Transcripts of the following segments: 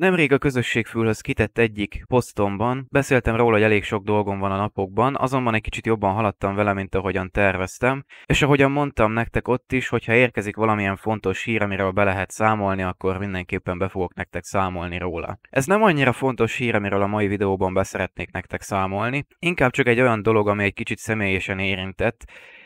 Nemrég a közösségfülhöz kitett egyik posztomban beszéltem róla, hogy elég sok dolgom van a napokban, azonban egy kicsit jobban haladtam vele, mint ahogyan terveztem, és ahogyan mondtam nektek ott is, hogyha érkezik valamilyen fontos hír, amiről be lehet számolni, akkor mindenképpen be fogok nektek számolni róla. Ez nem annyira fontos hír, amiről a mai videóban beszeretnék nektek számolni, inkább csak egy olyan dolog, ami egy kicsit személyesen érintett,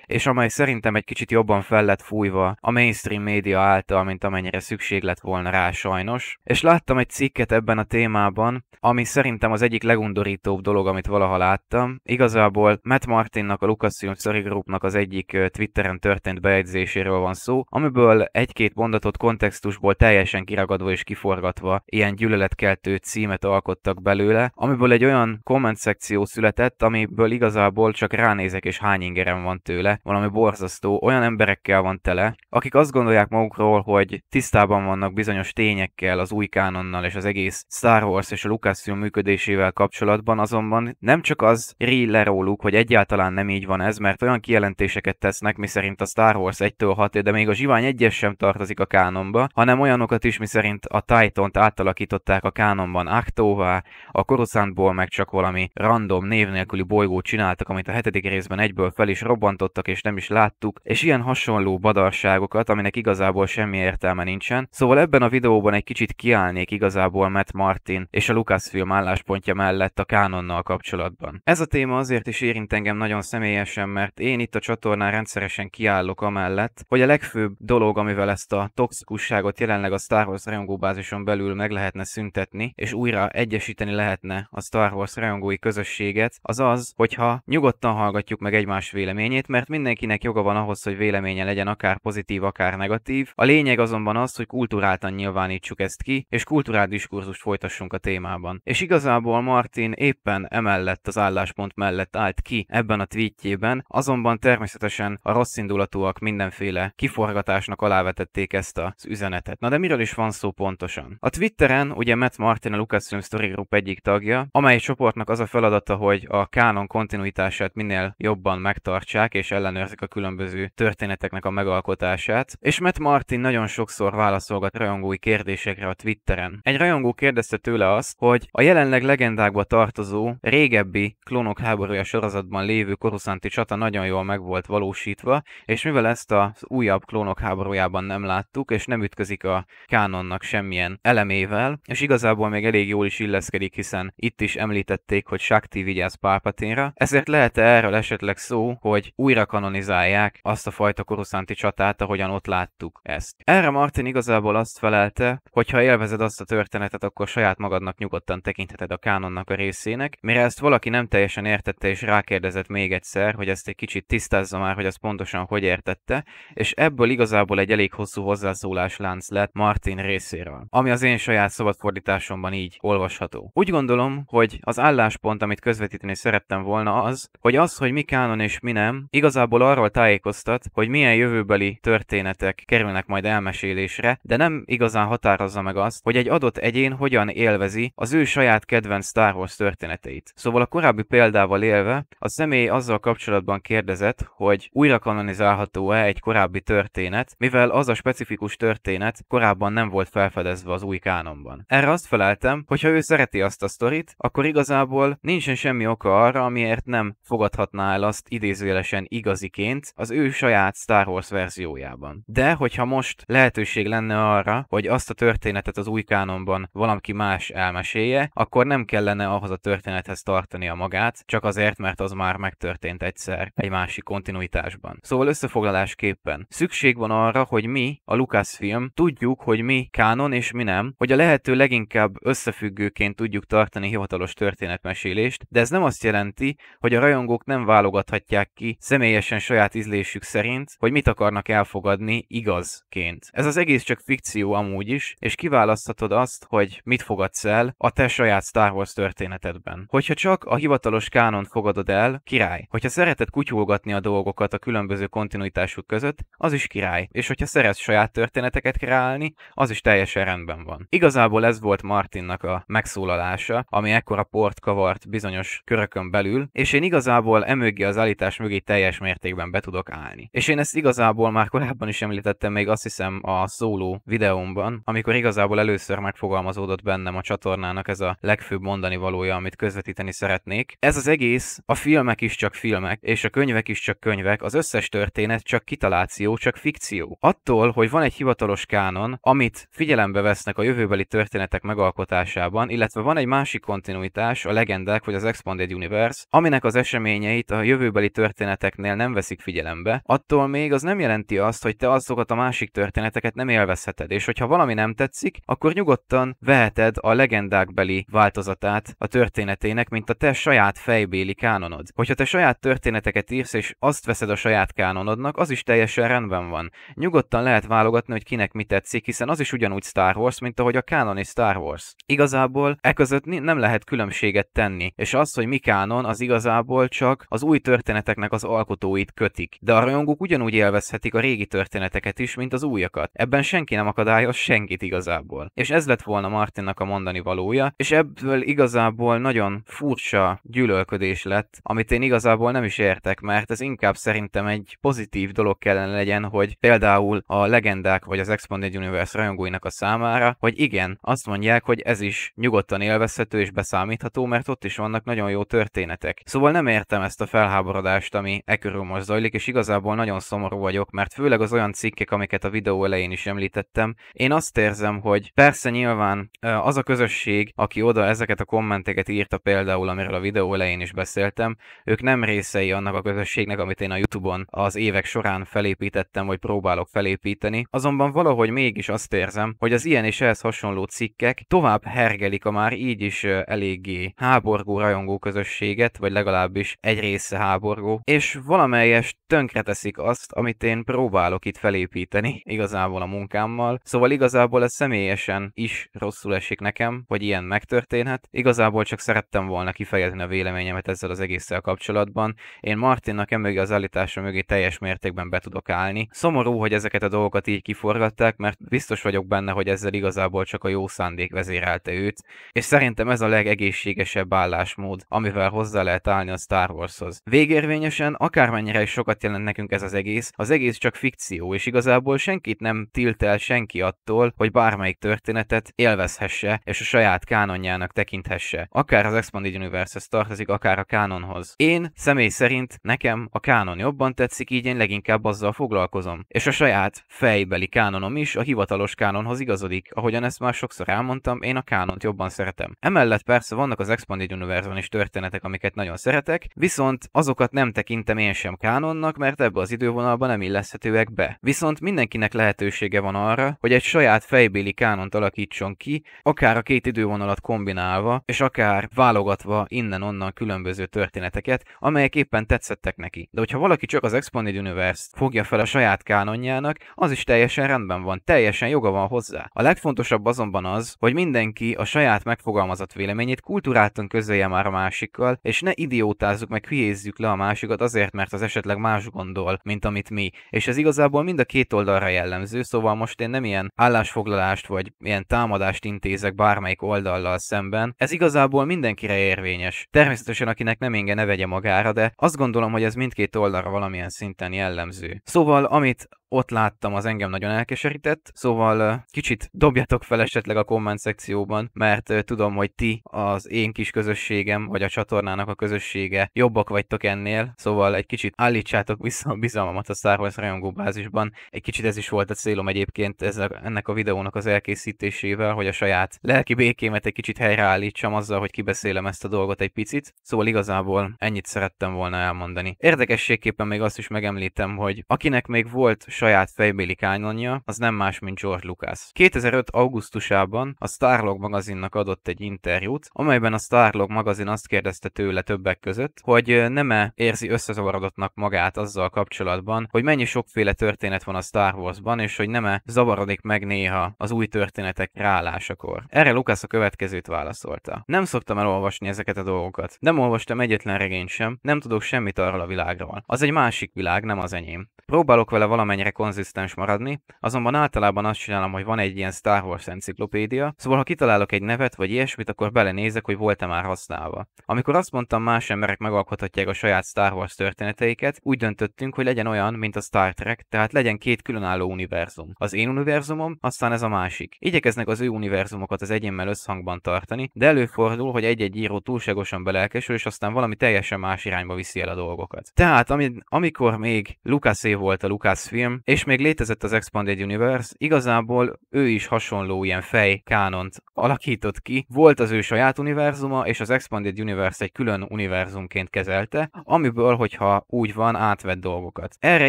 és amely szerintem egy kicsit jobban fel lett fújva a mainstream média által, mint amennyire szükség lett volna rá sajnos. És láttam egy cikket ebben a témában, ami szerintem az egyik legundorítóbb dolog, amit valaha láttam. Igazából Matt Martinnak, a Lucasfilm Story Groupnak az egyik Twitteren történt bejegyzéséről van szó, amiből egy-két mondatot kontextusból teljesen kiragadva és kiforgatva ilyen gyűlöletkeltő címet alkottak belőle, amiből egy olyan komment szekció született, amiből igazából csak ránézek és hány ingerem van tőle, valami borzasztó, olyan emberekkel van tele, akik azt gondolják magukról, hogy tisztában vannak bizonyos tényekkel, az új kánonnal és az egész Star Wars és a Lucasfilm működésével kapcsolatban, azonban nem csak az ri le róluk, hogy egyáltalán nem így van ez, mert olyan kijelentéseket tesznek, miszerint a Star Wars 1-től 6 de még a Zsivány 1 sem tartozik a kánonba, hanem olyanokat is, miszerint a Titan-t átalakították a kánonban Aktóvá, a Coruscantból meg csak valami random név nélküli bolygót csináltak, amit a hetedik részben egyből fel is robbantottak, és nem is láttuk, és ilyen hasonló badarságokat, aminek igazából semmi értelme nincsen. Szóval ebben a videóban egy kicsit kiállnék igazából Matt Martin és a Lucasfilm álláspontja mellett a Kánonnal kapcsolatban. Ez a téma azért is érint engem nagyon személyesen, mert én itt a csatornán rendszeresen kiállok amellett, hogy a legfőbb dolog, amivel ezt a toxikusságot jelenleg a Star Wars rajongóbázison belül meg lehetne szüntetni, és újra egyesíteni lehetne a Star Wars rajongói közösséget, az az, hogyha nyugodtan hallgatjuk meg egymás véleményét, mert mindenkinek joga van ahhoz, hogy véleménye legyen akár pozitív, akár negatív. A lényeg azonban az, hogy kulturáltan nyilvánítsuk ezt ki, és kulturált diskurzust folytassunk a témában. És igazából Martin éppen emellett az álláspont mellett állt ki ebben a tweetjében, azonban természetesen a rosszindulatúak mindenféle kiforgatásnak alávetették ezt az üzenetet. Na de miről is van szó pontosan? A Twitteren ugye Matt Martin a Lucasfilm Story Group egyik tagja, amely csoportnak az a feladata, hogy a kánon kontinuitását minél jobban megtartsák és ellenőrzik a különböző történeteknek a megalkotását, és Matt Martin nagyon sokszor válaszolgat rajongói kérdésekre a Twitteren. Egy rajongó kérdezte tőle azt, hogy a jelenleg legendákba tartozó, régebbi klónok háborúja sorozatban lévő koruszanti csata nagyon jól meg volt valósítva, és mivel ezt az újabb klónok háborújában nem láttuk, és nem ütközik a kánonnak semmilyen elemével, és igazából még elég jól is illeszkedik, hiszen itt is említették, hogy Shakti vigyáz Pálpatinra, ezért lehet -e erről esetleg szó, hogy újra kanonizálják azt a fajta koruszánti csatát, ahogyan ott láttuk ezt. Erre Martin igazából azt felelte, hogy ha élvezed azt a történetet, akkor saját magadnak nyugodtan tekintheted a kánonnak a részének, mire ezt valaki nem teljesen értette és rákérdezett még egyszer, hogy ezt egy kicsit tisztázza már, hogy az pontosan hogy értette, és ebből igazából egy elég hosszú hozzászólás lánc lett Martin részéről, ami az én saját szabadfordításomban így olvasható. Úgy gondolom, hogy az álláspont, amit közvetíteni szerettem volna az, hogy az, hogy mi kánon és mi nem, igazából igazából arról tájékoztat, hogy milyen jövőbeli történetek kerülnek majd elmesélésre, de nem igazán határozza meg azt, hogy egy adott egyén hogyan élvezi az ő saját kedvenc Star Wars történeteit. Szóval a korábbi példával élve, a személy azzal kapcsolatban kérdezett, hogy újra kanonizálható-e egy korábbi történet, mivel az a specifikus történet korábban nem volt felfedezve az új kánonban. Erre azt feleltem, hogy ha ő szereti azt a sztorit, akkor igazából nincsen semmi oka arra, amiért nem fogadhatná el azt idézőjelesen igaz igaziként az ő saját Star Wars verziójában. De hogyha most lehetőség lenne arra, hogy azt a történetet az új kánonban valaki más elmesélje, akkor nem kellene ahhoz a történethez tartani a magát, csak azért, mert az már megtörtént egyszer egy másik kontinuitásban. Szóval összefoglalásképpen szükség van arra, hogy mi, a Lucasfilm, tudjuk, hogy mi kánon és mi nem, hogy a lehető leginkább összefüggőként tudjuk tartani hivatalos történetmesélést, de ez nem azt jelenti, hogy a rajongók nem válogathatják ki személyes teljesen saját ízlésük szerint, hogy mit akarnak elfogadni igazként. Ez az egész csak fikció amúgy is, és kiválaszthatod azt, hogy mit fogadsz el a te saját Star Wars történetedben. Hogyha csak a hivatalos kánon fogadod el, király. Hogyha szereted kutyolgatni a dolgokat a különböző kontinuitásuk között, az is király. És hogyha szeretsz saját történeteket kreálni, az is teljesen rendben van. Igazából ez volt Martinnak a megszólalása, ami ekkora port kavart bizonyos körökön belül, és én igazából emögé az állítás mögé teljes mértékben be tudok állni. És én ezt igazából már korábban is említettem, még azt hiszem a szóló videómban, amikor igazából először megfogalmazódott bennem a csatornának ez a legfőbb mondani valója, amit közvetíteni szeretnék. Ez az egész, a filmek is csak filmek, és a könyvek is csak könyvek, az összes történet csak kitaláció, csak fikció. Attól, hogy van egy hivatalos kánon, amit figyelembe vesznek a jövőbeli történetek megalkotásában, illetve van egy másik kontinuitás, a legendák vagy az Expanded Universe, aminek az eseményeit a jövőbeli történeteknél nem veszik figyelembe, attól még az nem jelenti azt, hogy te azokat a másik történeteket nem élvezheted, és hogyha valami nem tetszik, akkor nyugodtan veheted a legendákbeli változatát a történetének, mint a te saját fejbéli kánonod. Hogyha te saját történeteket írsz, és azt veszed a saját kánonodnak, az is teljesen rendben van. Nyugodtan lehet válogatni, hogy kinek mi tetszik, hiszen az is ugyanúgy Star Wars, mint ahogy a kánoni Star Wars. Igazából e között nem lehet különbséget tenni, és az, hogy mi kánon, az igazából csak az új történeteknek az alkotó alkotóit kötik, de a rajongók ugyanúgy élvezhetik a régi történeteket is, mint az újakat. Ebben senki nem akadályoz senkit igazából. És ez lett volna Martinnak a mondani valója, és ebből igazából nagyon furcsa gyűlölködés lett, amit én igazából nem is értek, mert ez inkább szerintem egy pozitív dolog kellene legyen, hogy például a legendák vagy az Expanded Universe rajongóinak a számára, hogy igen, azt mondják, hogy ez is nyugodtan élvezhető és beszámítható, mert ott is vannak nagyon jó történetek. Szóval nem értem ezt a felháborodást, ami e körül erről most zajlik, és igazából nagyon szomorú vagyok, mert főleg az olyan cikkek, amiket a videó elején is említettem, én azt érzem, hogy persze nyilván az a közösség, aki oda ezeket a kommenteket írta például, amiről a videó elején is beszéltem, ők nem részei annak a közösségnek, amit én a YouTube-on az évek során felépítettem, vagy próbálok felépíteni. Azonban valahogy mégis azt érzem, hogy az ilyen és ehhez hasonló cikkek tovább hergelik a már így is eléggé háborgó rajongó közösséget, vagy legalábbis egy része háborgó, és valami valamelyest tönkreteszik azt, amit én próbálok itt felépíteni igazából a munkámmal. Szóval igazából ez személyesen is rosszul esik nekem, hogy ilyen megtörténhet. Igazából csak szerettem volna kifejezni a véleményemet ezzel az egésszel kapcsolatban. Én Martinnak emögé az állítása mögé teljes mértékben be tudok állni. Szomorú, hogy ezeket a dolgokat így kiforgatták, mert biztos vagyok benne, hogy ezzel igazából csak a jó szándék vezérelte őt, és szerintem ez a legegészségesebb állásmód, amivel hozzá lehet állni a Star Warshoz. Végérvényesen akár bármennyire is sokat jelent nekünk ez az egész, az egész csak fikció, és igazából senkit nem tilt el senki attól, hogy bármelyik történetet élvezhesse, és a saját kánonjának tekinthesse. Akár az Expanded Universe-hez tartozik, akár a kánonhoz. Én személy szerint nekem a kánon jobban tetszik, így én leginkább azzal foglalkozom. És a saját fejbeli kánonom is a hivatalos kánonhoz igazodik. Ahogyan ezt már sokszor elmondtam, én a kánont jobban szeretem. Emellett persze vannak az Expanded Universe-ban is történetek, amiket nagyon szeretek, viszont azokat nem tekintem én sem kánonnak, mert ebbe az idővonalban nem illeszhetőek be. Viszont mindenkinek lehetősége van arra, hogy egy saját fejbéli kánont alakítson ki, akár a két idővonalat kombinálva, és akár válogatva innen-onnan különböző történeteket, amelyek éppen tetszettek neki. De hogyha valaki csak az Expanded Universe-t fogja fel a saját kánonjának, az is teljesen rendben van, teljesen joga van hozzá. A legfontosabb azonban az, hogy mindenki a saját megfogalmazott véleményét kultúráltan közölje már a másikkal, és ne idiótázzuk meg hülyézzük le a másikat azért, mert mert az esetleg más gondol, mint amit mi. És ez igazából mind a két oldalra jellemző, szóval most én nem ilyen állásfoglalást vagy ilyen támadást intézek bármelyik oldallal szemben. Ez igazából mindenkire érvényes. Természetesen akinek nem inge ne vegye magára, de azt gondolom, hogy ez mindkét oldalra valamilyen szinten jellemző. Szóval amit ott láttam, az engem nagyon elkeserített, szóval kicsit dobjatok fel esetleg a komment szekcióban, mert tudom, hogy ti, az én kis közösségem, vagy a csatornának a közössége jobbak vagytok ennél, szóval egy kicsit kicsit állítsátok vissza a bizalmamat a Star Wars rajongó bázisban. Egy kicsit ez is volt a célom egyébként ez a, ennek a videónak az elkészítésével, hogy a saját lelki békémet egy kicsit helyreállítsam azzal, hogy kibeszélem ezt a dolgot egy picit. Szóval igazából ennyit szerettem volna elmondani. Érdekességképpen még azt is megemlítem, hogy akinek még volt saját fejbéli kányonja, az nem más, mint George Lucas. 2005. augusztusában a Starlog magazinnak adott egy interjút, amelyben a Starlog magazin azt kérdezte tőle többek között, hogy nem-e érzi összezavarodott elhallgatnak magát azzal kapcsolatban, hogy mennyi sokféle történet van a Star Wars-ban és hogy nem -e zavarodik meg néha az új történetek rálásakor. Erre Lucas a következőt válaszolta. Nem szoktam elolvasni ezeket a dolgokat. Nem olvastam egyetlen regényt sem, nem tudok semmit arról a világról. Az egy másik világ, nem az enyém. Próbálok vele valamennyire konzisztens maradni, azonban általában azt csinálom, hogy van egy ilyen Star Wars enciklopédia, szóval ha kitalálok egy nevet vagy ilyesmit, akkor belenézek, hogy volt-e már használva. Amikor azt mondtam, más emberek megalkothatják a saját Star Wars történetét, történeteiket, úgy döntöttünk, hogy legyen olyan, mint a Star Trek, tehát legyen két különálló univerzum. Az én univerzumom, aztán ez a másik. Igyekeznek az ő univerzumokat az egyénmel összhangban tartani, de előfordul, hogy egy-egy író túlságosan belelkesül, és aztán valami teljesen más irányba viszi el a dolgokat. Tehát, ami, amikor még Lucasé volt a Lucas-film, és még létezett az Expanded Universe, igazából ő is hasonló ilyen fej kánont alakított ki. Volt az ő saját univerzuma, és az Expanded Universe egy külön univerzumként kezelte, amiből, hogyha úgy van átvett dolgokat. Erre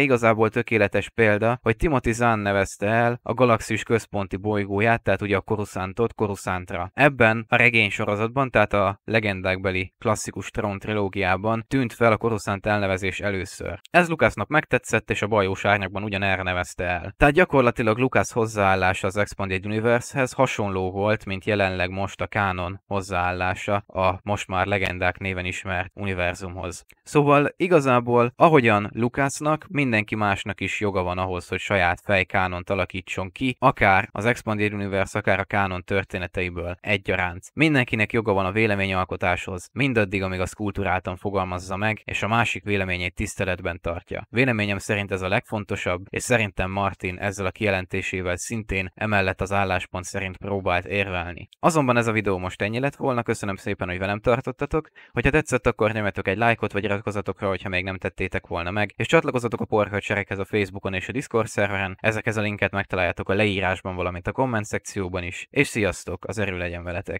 igazából tökéletes példa, hogy Timothy Zahn nevezte el a galaxis központi bolygóját, tehát ugye a Coruscantot Coruscantra. Ebben a regény sorozatban, tehát a legendákbeli klasszikus Tron trilógiában tűnt fel a Coruscant elnevezés először. Ez Lukásznak megtetszett, és a bajós árnyakban ugyanerre nevezte el. Tehát gyakorlatilag Lucas hozzáállása az Expanded hez hasonló volt, mint jelenleg most a Canon hozzáállása a most már legendák néven ismert univerzumhoz. Szóval igazából igazából ahogyan Lukásznak, mindenki másnak is joga van ahhoz, hogy saját fejkánont alakítson ki, akár az Expanded Universe, akár a kánon történeteiből egyaránt. Mindenkinek joga van a véleményalkotáshoz, mindaddig, amíg az kultúráltan fogalmazza meg, és a másik véleményét tiszteletben tartja. Véleményem szerint ez a legfontosabb, és szerintem Martin ezzel a kijelentésével szintén emellett az álláspont szerint próbált érvelni. Azonban ez a videó most ennyi lett volna, köszönöm szépen, hogy velem tartottatok, hogyha tetszett, akkor nyomjatok egy lájkot, vagy iratkozzatok rá, hogyha még nem nem tettétek volna meg, és csatlakozatok a porhölcserekhez a Facebookon és a Discord szerveren, ezekhez a linket megtaláljátok a leírásban, valamint a komment szekcióban is, és sziasztok, az erő legyen veletek!